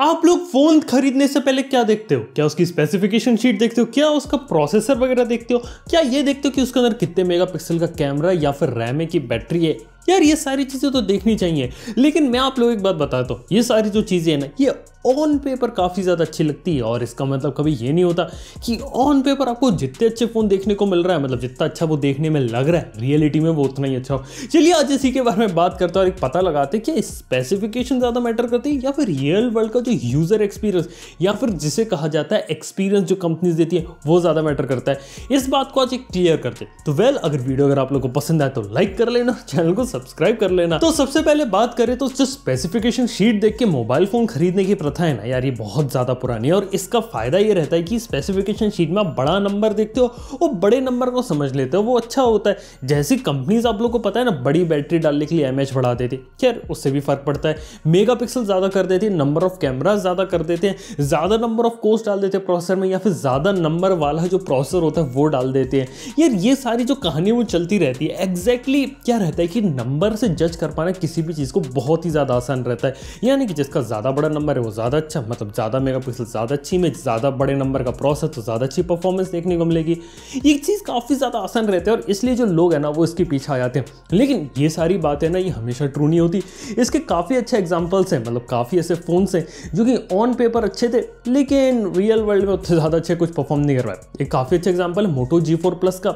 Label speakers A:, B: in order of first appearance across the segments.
A: आप लोग फ़ोन खरीदने से पहले क्या देखते हो क्या उसकी स्पेसिफिकेशन शीट देखते हो क्या उसका प्रोसेसर वगैरह देखते हो क्या ये देखते हो कि उसके अंदर कितने मेगापिक्सल का कैमरा या फिर रैम है कि बैटरी है यार ये सारी चीज़ें तो देखनी चाहिए लेकिन मैं आप लोग एक बात बताता हूँ ये सारी जो चीज़ें हैं ना ये ऑन पेपर काफ़ी ज़्यादा अच्छी लगती है और इसका मतलब कभी ये नहीं होता कि ऑन पेपर आपको जितने अच्छे फ़ोन देखने को मिल रहा है मतलब जितना अच्छा वो देखने में लग रहा है रियलिटी में वो उतना ही अच्छा हो चलिए आज इसी के बारे में बात करते हैं और एक पता लगाते हैं कि स्पेसिफिकेशन ज़्यादा मैटर करती है या फिर रियल वर्ल्ड का जो यूज़र एक्सपीरियंस या फिर जिसे कहा जाता है एक्सपीरियंस जो कंपनीज देती है वो ज़्यादा मैटर करता है इस बात को आज एक क्लियर करते तो वेल अगर वीडियो अगर आप लोग को पसंद आए तो लाइक कर लेना चैनल को सब्सक्राइब कर लेना तो सबसे पहले बात करें तो जो स्पेसिफिकेशन शीट देख के मोबाइल फोन खरीदने की प्रथा है ना यार ये बहुत ज्यादा पुरानी है और इसका फायदा ये रहता है कि स्पेसिफिकेशन शीट में आप बड़ा नंबर देखते हो वो बड़े नंबर को समझ लेते हो वो अच्छा होता है जैसी कंपनीज आप लोग को पता है ना बड़ी बैटरी डालने के लिए एम बढ़ा देती खैर उससे भी फर्क पड़ता है मेगा ज़्यादा कर देती नंबर ऑफ कैमरा ज़्यादा कर देते हैं ज़्यादा नंबर ऑफ कोर्स डाल देते हैं प्रोसेसर में या फिर ज़्यादा नंबर वाला जो प्रोसेसर होता है वो डाल देते हैं यार ये सारी जो कहानी वो चलती रहती है एग्जैक्टली exactly क्या रहता है कि नंबर नंबर से जज कर पाना किसी भी चीज़ को बहुत ही ज़्यादा आसान रहता है यानी कि जिसका ज़्यादा बड़ा नंबर है वो ज़्यादा अच्छा मतलब ज़्यादा मेगा पिक्सल ज़्यादा अच्छी इमेज ज़्यादा बड़े नंबर का प्रोसेस तो ज़्यादा अच्छी परफॉर्मेंस देखने को मिलेगी ये चीज़ काफ़ी ज़्यादा आसान रहता है और इसलिए जो लोग हैं ना वो इसके पीछे आ जाते हैं लेकिन ये सारी बातें ना ये हमेशा ट्रू नहीं होती इसके काफ़ी अच्छे एग्जाम्पल्स हैं मतलब काफ़ी ऐसे फ़ोन्स हैं जो कि ऑन पेपर अच्छे थे लेकिन रियल वर्ल्ड में उतने ज़्यादा अच्छे कुछ परफॉर्म नहीं कर रहा है एक काफ़ी अच्छा एग्जाम्पल है मोटो जी फोर प्लस का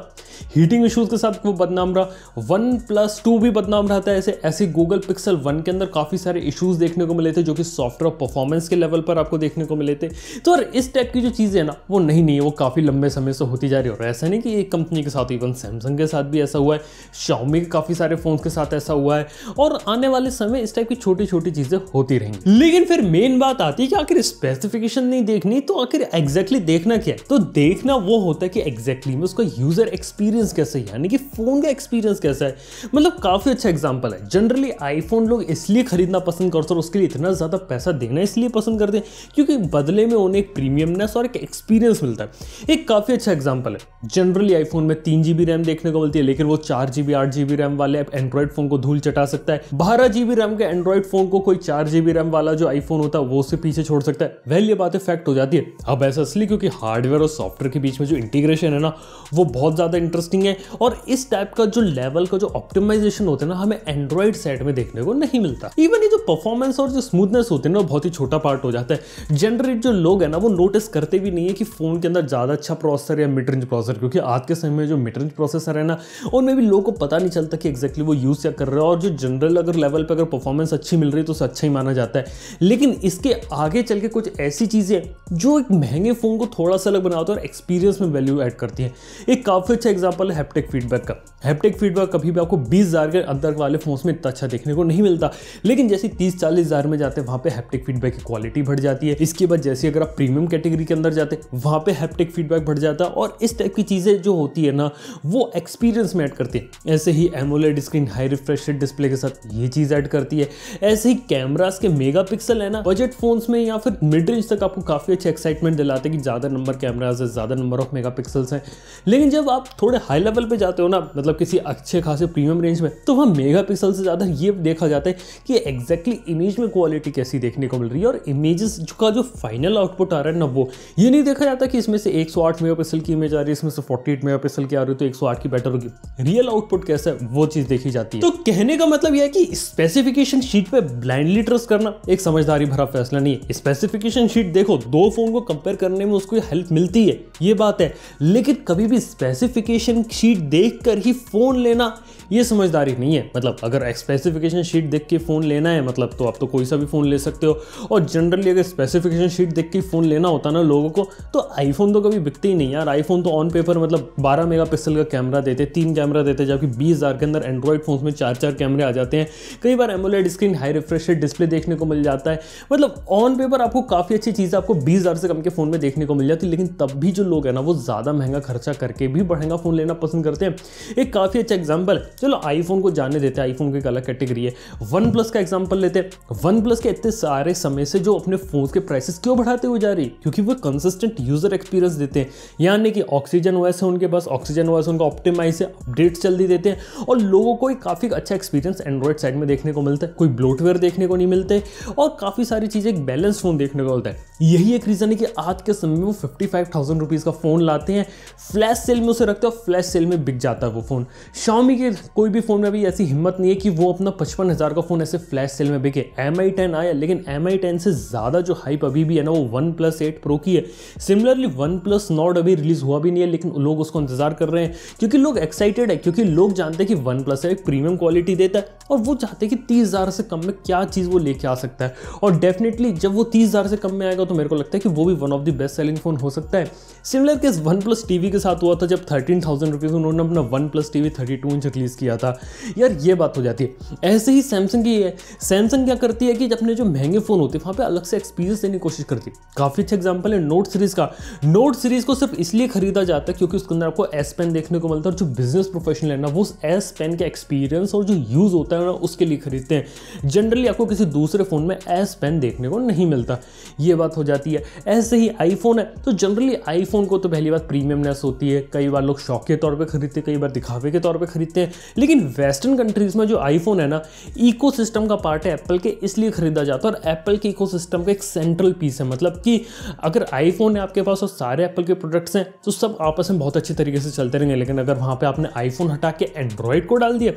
A: हीटिंग इशूज़ के साथ वो बदनाम रहा वन प्लस टू भी बदनाम रहता है ऐसे ऐसे गूगल पिक्सल वन के अंदर काफ़ी सारे इशूज़ देखने को मिले थे जो कि सॉफ्टवेयर परफॉर्मेंस के लेवल पर आपको देखने को मिले थे तो और इस टाइप की जो चीज़ें हैं ना वो नहीं नहीं है वो काफ़ी लंबे समय से होती जा रही है और ऐसा नहीं कि एक कंपनी के साथ इवन सैमसंग के साथ भी ऐसा हुआ है शाओमी के काफ़ी सारे फ़ोन के साथ ऐसा हुआ है और आने वाले समय इस टाइप की छोटी छोटी चीज़ें होती रहेंगी लेकिन फिर मेन बात आती है कि आखिर स्पेसिफिकेशन नहीं देखनी तो आखिर एग्जैक्टली देखना क्या है तो देखना वो होता है कि एग्जैक्टली में उसका यूज़र एक्सपीरियंस कैसा है यानी कि फ़ोन का एक्सपीरियंस कैसा है मतलब काफ़ी काफ़ी अच्छा एग्जाम्पल है जनरली आईफोन लोग इसलिए खरीदना पसंद करते और उसके लिए इतना ज़्यादा पैसा देना इसलिए पसंद करते हैं क्योंकि बदले में उन्हें एक प्रीमियमनेस और एक एक्सपीरियंस मिलता है एक काफ़ी अच्छा एग्जाम्पल है जनरली आईफोन में तीन जी रैम देखने को मिलती है लेकिन वो चार जी बी आठ जीबी रैम वाले एंड्रॉइड फोन को धूल चटा सकता है बारह जी रैम के एंड्रॉइड फोन को कोई चार जी रैम वाला जो आईफोन होता है वो उसे पीछे छोड़ सकता है वह ये बात इफेक्ट हो जाती है अब ऐसा इसलिए क्योंकि हार्डवेयर और सॉफ्टवेयर के बीच में जो इंटीग्रेशन है ना वो बहुत ज़्यादा इंटरेस्टिंग है और इस टाइप का जो लेवल का जो ऑप्टिमाइजेशन होते ना हमें एंड्रॉइड सेट में देखने को नहीं मिलता इवन ये जो परफॉर्मेंस और जो स्मूथनेस होते हैं ना बहुत ही छोटा पार्ट हो जाता है जनरेट जो लोग है ना वो नोटिस करते भी नहीं है कि फोन के अंदर ज्यादा अच्छा प्रोसेसर या मिड रेंज प्रोसेसर क्योंकि आज के समय में जो मिड रेंज प्रोसेसर है ना उनमें भी लोगों को पता नहीं चलता कि एग्जैक्टली वो यूज़ क्या कर रहे हैं और जो जनरल अगर लेवल पर अगर परफॉर्मेंस अच्छी मिल रही है तो उसे अच्छा ही माना जाता है लेकिन इसके आगे चल के कुछ ऐसी चीज़ें जो एक महंगे फ़ोन को थोड़ा सा अलग बनाता अच्छा है और एक्सपीरियंस में वैल्यू एड करती है एक काफ़ी अच्छा एग्जाम्पल है हैप्टिक फीडबैक का हैप्टिक फीडबैक कभी भी आपको बीस हज़ार के अंदर वाले फ़ोन्स में इतना अच्छा देखने को नहीं मिलता लेकिन जैसे तीस चालीस हज़ार में जाते हैं वहाँ पे हैप्टिक फीडबैक की क्वालिटी बढ़ जाती है इसके बाद जैसे अगर आप प्रीमियम कैटेगरी के अंदर जाते वहाँ पे हैप्टिक फीडबैक बढ़ जाता है और इस टाइप की चीज़ें जो होती है ना वो एक्सपीरियंस में ऐड करती है ऐसे ही AMOLED screen high refresh display के साथ ये चीज़ ऐड करती है ऐसे ही कैमराज के मेगा पिक्सल है ना बजट फोन्स में या फिर मिड रेंज तक आपको काफ़ी अच्छे एक्साइटमेंट दिलाते हैं कि ज़्यादा नंबर कैमराज है ज़्यादा नंबर ऑफ मेगा हैं लेकिन जब आप थोड़े हाई लेवल पर जाते हो ना मतलब किसी अच्छे खासे प्रीमियम रेंज में तो तो वहाँ मेगापिक्सल से ज़्यादा ये देखा जाता है कि एग्जैक्टली इमेज में क्वालिटी कैसी देखने को मिल रही है और इमेजेस का जो फाइनल आउटपुट आ रहा है ना वो ये नहीं देखा जाता कि इसमें से एक सौ आठ मेगापिक्सल की इमेज आ रही है इसमें से फोर्टी एट मेगापिक्सल की आ रही है तो एक की बेटर होगी रियल आउटपुट कैसा है वो चीज़ देखी जाती है तो कहने का मतलब यह है कि स्पेसिफिकेशन शीट पर ब्लाइंडली ट्रस्ट करना एक समझदारी भरा फैसला नहीं है स्पेसिफिकेशन शीट देखो दो फोन को कंपेयर करने में उसको हेल्प मिलती है ये बात है लेकिन कभी भी स्पेसिफिकेशन शीट देख ही फोन लेना ये समझदारी नहीं है मतलब अगर स्पेसिफिकेशन शीट देख के फ़ोन लेना है मतलब तो आप तो कोई सा भी फ़ोन ले सकते हो और जनरली अगर स्पेसिफिकेशन शीट देख के फ़ोन लेना होता ना लोगों को तो आईफोन तो कभी बिकते ही नहीं यार आईफोन तो ऑन पेपर मतलब बारह मेगा का कैमरा देते तीन कैमरा देते जबकि बीस हज़ार के अंदर एंड्रॉयड फ़ोन में चार चार कैमरे आ जाते हैं कई बार AMOLED screen high refresh display देखने को मिल जाता है मतलब ऑन पेपर आपको काफ़ी अच्छी चीज़ आपको बीस हज़ार से कम के फ़ोन में देखने को मिल जाती है लेकिन तब भी जो लोग हैं ना वो ज़्यादा महंगा खर्चा करके भी महंगा फ़ोन लेना पसंद करते हैं एक काफ़ी अच्छा एग्जाम्पल चलो आईफोन को जाने देते हैं आईफोन की अलग कैटेगरी है वन प्लस का एग्जाम्पल लेते हैं वन प्लस के इतने सारे समय से जो अपने फोन के प्राइसेस क्यों बढ़ाते हुए जा रही क्योंकि वो कंसिस्टेंट यूजर एक्सपीरियंस देते हैं यानी कि ऑक्सीजन वैस है उनके पास ऑक्सीजन वैस उनका ऑप्टिमाइज है अपडेट्स जल्दी देते हैं और लोगों को एक काफ़ी अच्छा एक्सपीरियंस एंड्रॉइड साइड में देखने को मिलता है कोई ब्लोटवेयर देखने को नहीं मिलते और काफ़ी सारी चीज़ें एक बैलेंस फोन देखने को मिलता है यही एक रीज़न है कि आज के समय में वो फिफ्टी फाइव थाउजेंड रुपीज़ का फ़ोन लाते हैं फ्लैश सेल में उसे रखते हैं और फ्लैश सेल में बिक जाता है वो फ़ोन शाओमी के कोई भी फ़ोन में अभी भी ऐसी हिम्मत नहीं है कि वो अपना पचपन हज़ार का फ़ोन ऐसे फ्लैश सेल में बिके एम आई टेन आया लेकिन एम आई टेन से ज़्यादा जो हाइप अभी भी है ना वो वन प्लस एट प्रो की है सिमिलरली वन प्लस नॉट अभी रिलीज़ हुआ भी नहीं है लेकिन लोग उसको इंतजार कर रहे हैं क्योंकि लोग एक्साइटेड है क्योंकि लोग जानते हैं कि वन प्लस एक प्रीमियम क्वालिटी देता है और वो चाहते हैं कि तीस हज़ार से कम में क्या चीज़ वो लेके आ सकता है और डेफिनेटली जब वो तीस हज़ार से कम में आएगा तो मेरे को लगता है कि वो भी one of the best selling phone हो सकता है similar case OnePlus T के साथ हुआ था जब थर्टीन थाउजेंड रुपीज उन्होंने अपना OnePlus TV thirty two inch release किया था यार ये बात हो जाती है ऐसे ही सैमसंग की है सैमसंग क्या करती है कि अपने जो महंगे फ़ोन होते हैं वहाँ पर अलग से एक्सपीरियंस देने की कोशिश करती है काफ़ी अच्छा एग्जाम्पल है नोट सीरीज़ का नोट सीरीज़ को सिर्फ इसलिए खरीदा जाता है क्योंकि उसके अंदर आपको एस पेन देखने को मिलता है और जो बिजनेस प्रोफेशनल है ना वो उस एस पेन का एक्सपीरियंस और जो यूज़ होता है ना उसके लिए खरीदते हैं जनरली आपको किसी दूसरे फ़ोन में एस पेन देखने को नहीं मिलता ये बात हो जाती है ऐसे ही आईफोन है तो जनरली आईफोन को तो पहली बात प्रीमियमनेस होती है कई बार लोग शौक के तौर पर खरीदते कई बार दिखावे के तौर पर खरीदते हैं लेकिन वैसे वेस्टर्न कंट्रीज़ में जो आईफोन है ना इको का पार्ट है एप्पल के इसलिए ख़रीदा जाता है और एप्पल के इको का एक सेंट्रल पीस है मतलब कि अगर आईफोन है आपके पास और सारे एप्पल के प्रोडक्ट्स हैं तो सब आपस में बहुत अच्छी तरीके से चलते रहेंगे लेकिन अगर वहाँ पर आपने आईफोन हटा के एंड्रॉयड को डाल दिया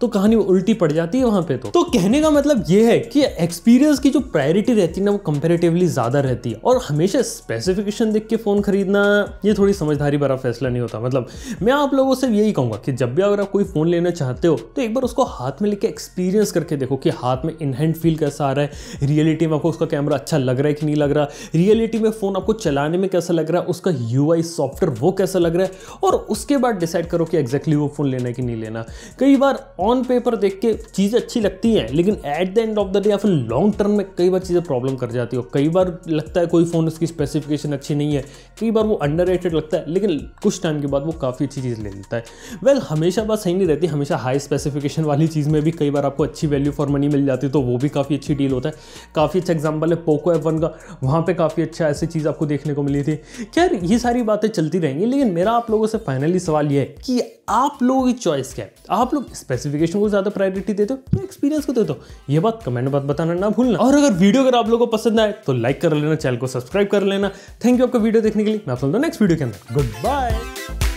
A: तो कहानी उल्टी पड़ जाती है वहां पे तो तो कहने का मतलब ये है कि एक्सपीरियंस की जो प्रायोरिटी रहती है ना वो कंपेरेटिवली ज्यादा रहती है और हमेशा स्पेसिफिकेशन देख के फोन खरीदना ये थोड़ी समझदारी भरा फैसला नहीं होता मतलब मैं आप लोगों से यही कहूंगा कि जब भी अगर आप कोई फोन लेना चाहते हो तो एक बार उसको हाथ में लेके एक्सपीरियंस करके देखो कि हाथ में इनहैंड फील कैसा आ रहा है रियलिटी में आपको उसका कैमरा अच्छा लग रहा है कि नहीं लग रहा रियलिटी में फोन आपको चलाने में कैसा लग रहा है उसका यू सॉफ्टवेयर वो कैसा लग रहा है और उसके बाद डिसाइड करो कि एग्जैक्टली वो फोन लेना है कि नहीं लेना कई बार ऑन पेपर देख के चीज़ अच्छी लगती है लेकिन at the end of the day या फिर लॉन्ग टर्म में कई बार चीज़ें प्रॉब्लम कर जाती है कई बार लगता है कोई फ़ोन उसकी स्पेसिफिकेशन अच्छी नहीं है कई बार वो अंडर लगता है लेकिन कुछ टाइम के बाद वो काफ़ी अच्छी चीज़ ले लेता है वेल well, हमेशा बात सही नहीं रहती हमेशा हाई स्पेसिफिकेशन वाली चीज़ में भी कई बार आपको अच्छी वैल्यू फॉर मनी मिल जाती है तो वो भी काफ़ी अच्छी डील होता है काफ़ी अच्छा एग्जाम्पल है पोको एफ का वहाँ पर काफ़ी अच्छा ऐसी चीज़ आपको देखने को मिली थी खैर ये सारी बातें चलती रहेंगी लेकिन मेरा आप लोगों से फाइनली सवाल ये है कि आप लोगों की चॉइस क्या है आप लोग स्पेसिफिक नोटिफिकेशन को ज़्यादा प्रायोरिटी देते हो एक्सपीरियंस को देते हो ये बात कमेंट बात बताना ना भूलना और अगर वीडियो अगर आप लोगों को पसंद आए तो लाइक कर लेना चैनल को सब्सक्राइब कर लेना थैंक यू आपका वीडियो देखने के लिए मैं आप नेक्स्ट वीडियो के अंदर गुड बाय